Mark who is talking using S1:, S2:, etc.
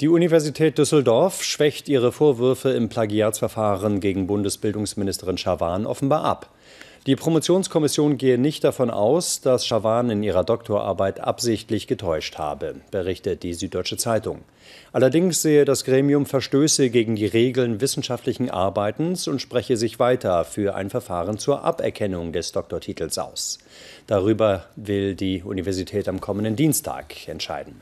S1: Die Universität Düsseldorf schwächt ihre Vorwürfe im Plagiatsverfahren gegen Bundesbildungsministerin Schawan offenbar ab. Die Promotionskommission gehe nicht davon aus, dass Schawan in ihrer Doktorarbeit absichtlich getäuscht habe, berichtet die Süddeutsche Zeitung. Allerdings sehe das Gremium Verstöße gegen die Regeln wissenschaftlichen Arbeitens und spreche sich weiter für ein Verfahren zur Aberkennung des Doktortitels aus. Darüber will die Universität am kommenden Dienstag entscheiden.